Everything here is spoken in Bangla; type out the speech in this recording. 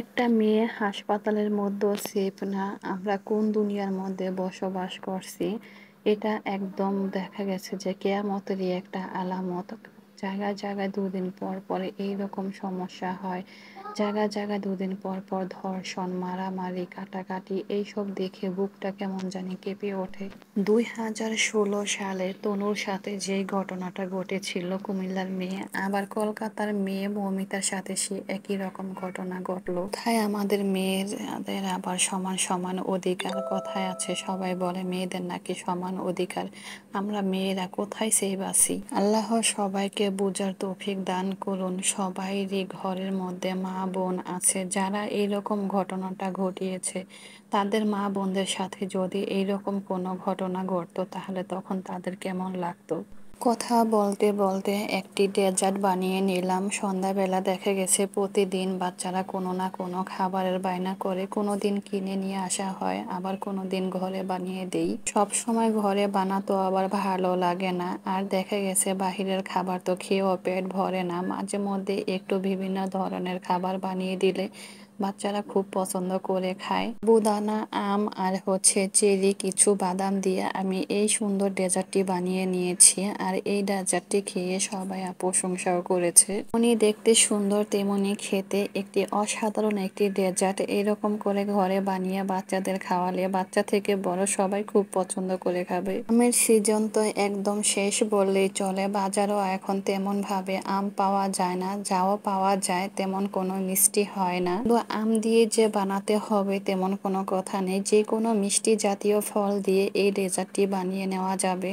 একটা মেয়ে হাসপাতালের মধ্যেও সেফ না আমরা কোন দুনিয়ার মধ্যে বসবাস করছি এটা একদম দেখা গেছে যে কেয়ামতেরই একটা আলামত জায়গায় জায়গায় দুদিন পর পরে এই রকম সমস্যা হয় জায়গায় জায়গায় দুদিন পর পর ধর্ষণ মারামারি কাটাকাটি এইসব দেখে বুকটা কেমন জানি কেঁপে ওঠে দুই হাজার ষোলো সালে তনুর সাথে যেই ঘটনাটা ঘটেছিল কুমিল্লার মেয়ে আবার কলকাতার মেয়ে মৌমিতার সাথে সে একই রকম ঘটনা ঘটলো তাই আমাদের মেয়েদের আবার সমান সমান অধিকার কথায় আছে সবাই বলে মেয়েদের নাকি সমান অধিকার আমরা মেয়েরা কোথায় সেই বাসি আল্লাহ সবাইকে দিনকে বোঝার তৌফিক দান করুন সবাইরই ঘরের মধ্যে মা বোন আছে যারা এইরকম ঘটনাটা ঘটিয়েছে তাদের মা বোনদের সাথে যদি এইরকম কোনো ঘটনা ঘটতো তাহলে তখন তাদের কেমন লাগতো কথা বলতে বলতে একটি ডেজার্ট বানিয়ে নিলাম সন্ধ্যাবেলা দেখা গেছে প্রতিদিন বাচ্চারা কোনো না কোনো খাবারের বায়না করে কোনো দিন কিনে নিয়ে আসা হয় আবার কোনো দিন ঘরে বানিয়ে দেই সব সময় ঘরে বানাতো আবার ভালো লাগে না আর দেখা গেছে বাহিরের খাবার তো খেয়েও পেট ভরে না মাঝে মধ্যে একটু বিভিন্ন ধরনের খাবার বানিয়ে দিলে বাচ্চারা খুব পছন্দ করে খায় বুদানা আম আর হচ্ছে চেরি কিছু বাদাম দিয়ে আমি এই সুন্দর ডেজার্টটি বানিয়ে নিয়েছি আর এই ডেজার্টটি খেয়ে সবাই প্রশংসাও করেছে উনি দেখতে সুন্দর তেমনি খেতে একটি অসাধারণ একটি ডেজার্ট এরকম করে ঘরে বানিয়ে বাচ্চাদের খাওয়ালে বাচ্চা থেকে বড় সবাই খুব পছন্দ করে খাবে আমের সিজন তো একদম শেষ বললেই চলে বাজারও এখন তেমন ভাবে আম পাওয়া যায় না যাও পাওয়া যায় তেমন কোনো মিষ্টি হয় না আম দিয়ে যে বানাতে হবে তেমন কোনো কথা নেই যে কোনো মিষ্টি জাতীয় ফল দিয়ে এই ডেজার্টটি বানিয়ে নেওয়া যাবে